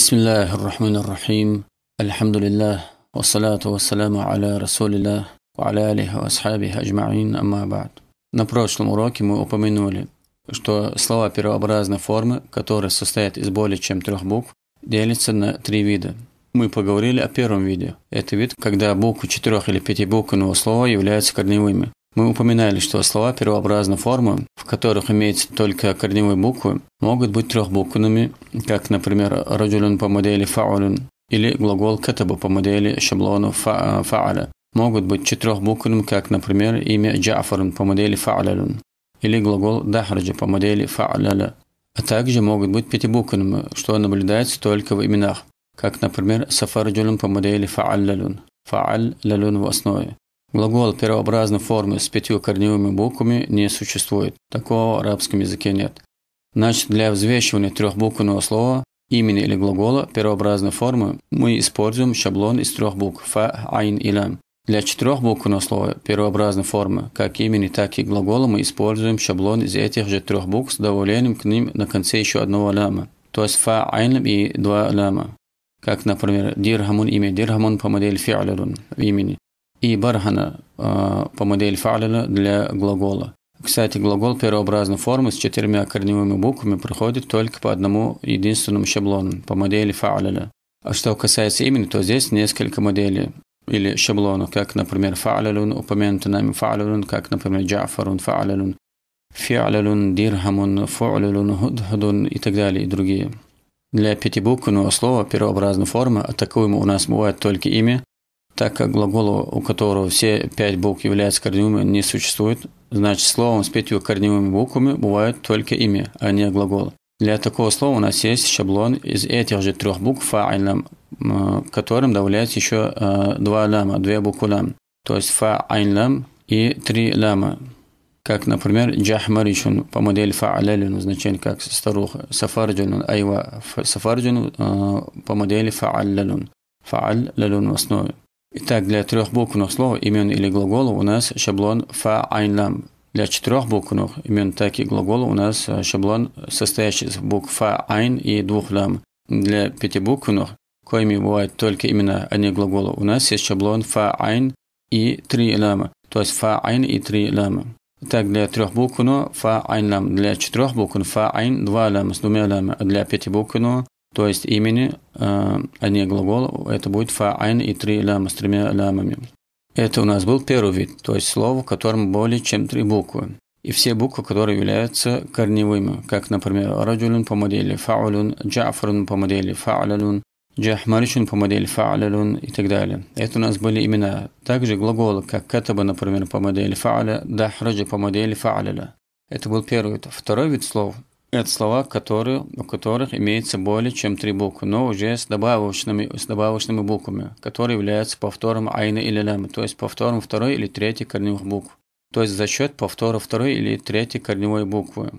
بسم الله الرحمن الرحيم الحمد لله والصلاة والسلام على رسول الله وعلى آله وأصحابه أجمعين أما بعد На прошлом уроке мы упомянули, что слова первообразной формы, которые состоят из более чем трех букв, делятся на три вида. Мы поговорили о первом виде. Это вид, когда буквы четырех или пяти буквенного слова являются корневыми. Мы упоминали, что слова первообразной формы, в которых имеются только корневые буквы, могут быть трехбуквенными, как, например, «раджулюн» по модели «фаулюн» или глагол «катаба» по модели шаблону «фа'аля». Могут быть четырехбуквенным, как, например, имя «джафарун» по модели «фа'алялюн» или глагол «дахраджа» по модели «фа'аляля». А также могут быть пятибуквенными, что наблюдается только в именах, как, например, «сафарджулюн» по модели «фа'алялюн» «фа'алялюн» в основе Глагола первообразной формы с пятью корневыми буквами не существует. Такого в арабском языке нет. Значит, для взвешивания трехбуквенного слова, имени или глагола первообразной формы мы используем шаблон из трех букв «фа», «айн» и «лям». Для четырехбуквенного слова первообразной формы, как имени, так и глагола, мы используем шаблон из этих же трех букв с добавлением к ним на конце еще одного ляма, то есть фа айнлям и два ляма. Как, например, дирхамун имя дирхамун по модели фиалерун имени и бархана э, по модели фа'ляля для глагола. Кстати, глагол первообразной формы с четырьмя корневыми буквами проходит только по одному единственному шаблону, по модели фа'ляля. А что касается имени, то здесь несколько моделей или шаблонов, как, например, фа'лялун, упомянутый нами фа'лялун, как, например, джафарун, фа'лялун, фи'лялун, дирхамун, фу'лялун, худхудун и так далее, и другие. Для пятибуквенного ну, а слова первообразной формы, а такую у нас бывает только имя, так как глагола, у которого все пять букв являются корневыми, не существует, значит словом с пятью корневыми буквами бывают только имя, а не глаголы. Для такого слова у нас есть шаблон из этих же трех букв фа'илям, которым добавляется еще э, два лама, две буквы лам. То есть фа'илям и три лама. Как, например, джахмаричун по модели фа'алялюн, значение как старуха, сафарджунун, айва, сафарджунун э, по модели фа'алялюн. Фа'алялюн в основе. Итак, для трехбуквенных слов, имен или глаголов у нас шаблон фа-айн-лам. Для четырех буквенных имен, так и глаголов у нас э, шаблон, состоящий из букв фа-айн и двух лам. Для пятибуквенных, коими бывают только имена, а не глаголы, у нас есть шаблон фа-айн и три лама, то есть фа-айн и три лама. Так, для трех буквенного фа-айн лам, для четырех буквен фа-айн два лама с двумя лама, а для пяти буквенного то есть имени э, одни глаголы, это будет фа'айн и три ляма с тремя лямами. Это у нас был первый вид, то есть слово, в котором более чем три буквы. И все буквы, которые являются корневыми, как, например, раджулун по модели, фаулюн, джафрун по модели, фаалюн, джахмаричун по модели, фаалюн и так далее. Это у нас были имена. Также глаголы, как катаба, например, по модели фааля, дахраджа по модели фааля. Это был первый вид. Второй вид слов это слова, которые, у которых имеется более чем три буквы, но уже с добавочными, с добавочными буквами, которые являются повтором айна или ляма, то есть повтором второй или третьей корневых букв, то есть за счет повтора второй или третьей корневой буквы.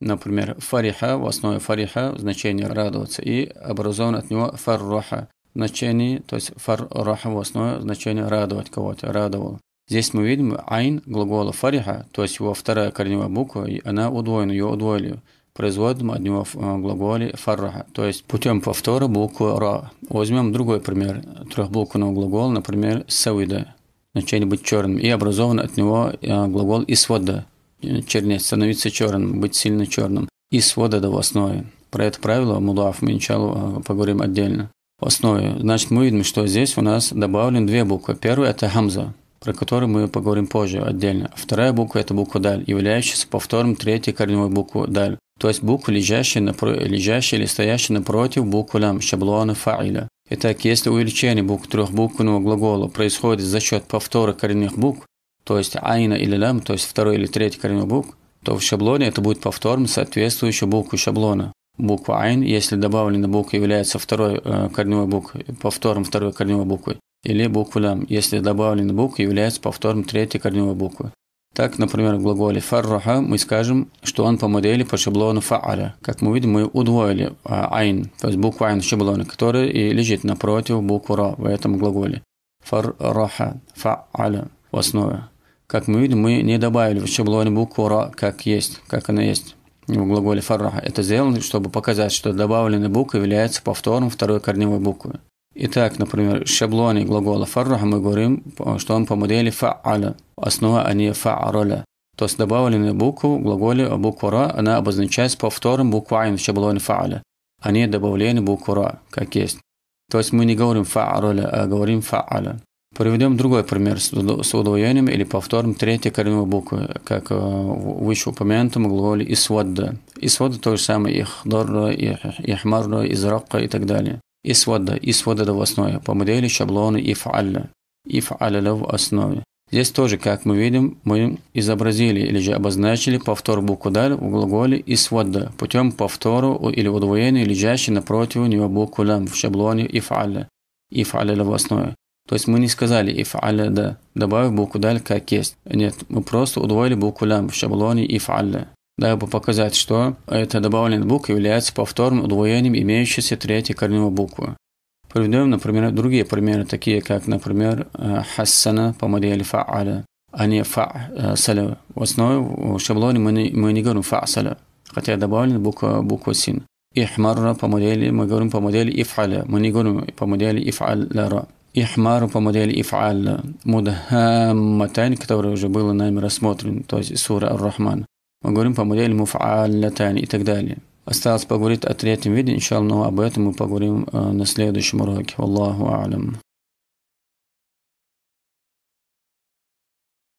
Например, фариха в основе фариха значение радоваться и образован от него фарроха значение, то есть фарроха в основе значение радовать кого-то, радовал. Здесь мы видим айн глагола фариха, то есть его вторая корневая буква, и она удвоена, ее удвоили производим от него в э, глаголе фарраха, то есть путем повтора буквы ра. Возьмем другой пример трехбуквенного глагола, например, савида, начать быть черным, и образован от него э, глагол исвода, э, чернеть, становиться черным, быть сильно черным, и свода да в основе. Про это правило мудаф мы иншалу поговорим отдельно. В основе. Значит, мы видим, что здесь у нас добавлен две буквы. Первая – это хамза, про которую мы поговорим позже отдельно. Вторая буква – это буква «даль», являющаяся повтором третьей корневой буквы «даль» то есть буквы, лежащие, напро... лежащие или стоящие напротив буквам шаблона фаиля. Итак, если увеличение букв трехбуквенного глагола происходит за счет повтора коренных букв, то есть айна или лям, то есть второй или третий коренных букв, то в шаблоне это будет повтором соответствующей буквы шаблона. Буква айн, если добавлена буква является второй э, корневой буквой, повтором второй корневой буквы, или буква лям, если добавлена буква является повтором третьей корневой буквы. Так, например, в глаголе «фарраха» мы скажем, что он по модели, по шаблону «фа'аля». Как мы видим, мы удвоили а, «айн», то есть букву «айн» шаблона, который и лежит напротив буквы «ра» в этом глаголе. «Фарраха», «фа'аля» в основе. Как мы видим, мы не добавили в шаблоне букву «ра» как есть, как она есть в глаголе «фарраха». Это сделано, чтобы показать, что добавленная буква является повтором второй корневой буквы. Итак, например, в шаблоне глагола «фарраха» мы говорим, что он по модели «фа'аля» основа они а ф-роля. То есть добавленные буквы в глаголе буква «ра» она обозначается повтором буквы «айн» в шаблоне фа'аля, а не добавление буквы «ра», как есть. То есть мы не говорим ф-роля, а говорим фа'аля. Приведем другой пример с удвоением или повтором третьей корневой буквы, как э, выше вышеупомянутом глаголе «исвадда». «Исвадда» то же самое «ихдарра», «ихмарра», «изракка» и так далее. «Исвадда», «исвадда» в основе, по модели шаблона «иф'алля», «иф'алля» в основе. Здесь тоже, как мы видим, мы изобразили или же обозначили повтор буквы «даль» в глаголе «исвадда» путем повтора или удвоения лежащей напротив него буквы лам в шаблоне «иф'аля» «иф'аля» в основе. То есть мы не сказали «иф'аля» «да», добавив букву «даль» как есть. Нет, мы просто удвоили букву лам в шаблоне «иф'аля» дабы показать, что эта добавленная буква является повторным удвоением имеющейся третьей корневой буквы. Приведем, например, другие примеры, такие как, например, «хассана» по модели «фа'аля», а не «фа'саля». В основе в шаблоне мы не, мы не говорим «фа'саля», хотя добавлена буква, буква «син». «Ихмарра» по модели, мы говорим по модели «иф'аля», мы не говорим по модели «иф'аляра». Ихмару по модели إفعال مدهامتان, который уже был нами рассмотрен, то есть сура Ар-Рахман. Мы говорим по модели муф'алятан и так далее. Осталось поговорить о третьем виде, иншаллах, об этом мы поговорим э, на следующем уроке. Аллаху алям.